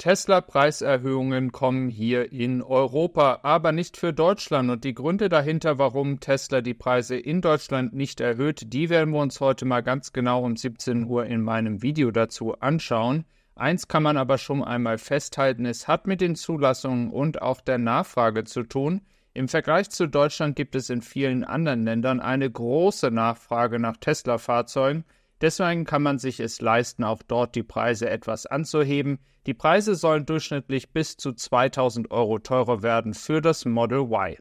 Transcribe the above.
Tesla-Preiserhöhungen kommen hier in Europa, aber nicht für Deutschland. Und die Gründe dahinter, warum Tesla die Preise in Deutschland nicht erhöht, die werden wir uns heute mal ganz genau um 17 Uhr in meinem Video dazu anschauen. Eins kann man aber schon einmal festhalten, es hat mit den Zulassungen und auch der Nachfrage zu tun. Im Vergleich zu Deutschland gibt es in vielen anderen Ländern eine große Nachfrage nach Tesla-Fahrzeugen, Deswegen kann man sich es leisten, auch dort die Preise etwas anzuheben. Die Preise sollen durchschnittlich bis zu 2000 Euro teurer werden für das Model Y.